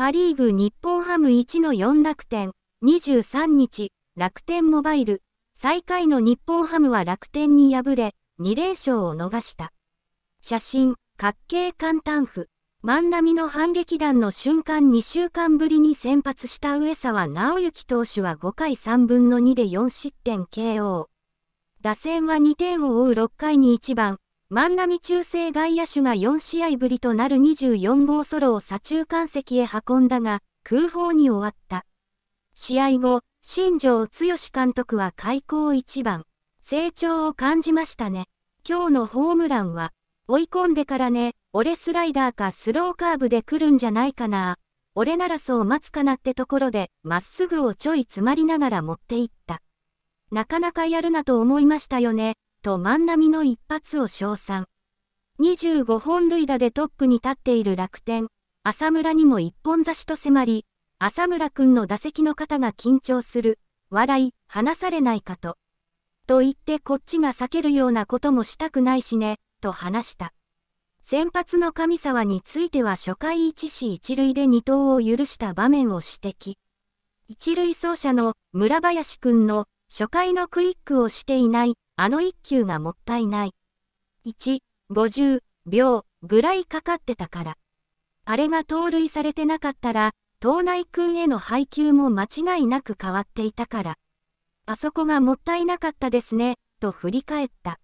パリーグ日本ハム1の4楽天、23日、楽天モバイル、最下位の日本ハムは楽天に敗れ、2連勝を逃した。写真、滑稽簡単譜。万波の反撃弾の瞬間2週間ぶりに先発した上沢直之投手は5回3分の2で4失点 KO。打線は2点を追う6回に1番、万波中正外野手が4試合ぶりとなる24号ソロを左中間席へ運んだが、空砲に終わった。試合後、新庄剛志監督は開口一番、成長を感じましたね。今日のホームランは、追い込んでからね、俺スライダーかスローカーブで来るんじゃないかな。俺ならそう待つかなってところで、まっすぐをちょい詰まりながら持っていった。なかなかやるなと思いましたよね。と万波の一発を称賛。25本塁打でトップに立っている楽天、浅村にも一本差しと迫り、浅村くんの打席の方が緊張する、笑い、話されないかと。と言ってこっちが避けるようなこともしたくないしね、と話した。先発の神沢については初回1死1塁で二投を許した場面を指摘。一塁走者の村林くんの初回のクイックをしていない、あの1球がもったいない。1、50秒ぐらいかかってたから。あれが盗塁されてなかったら、島内君への配球も間違いなく変わっていたから。あそこがもったいなかったですね、と振り返った。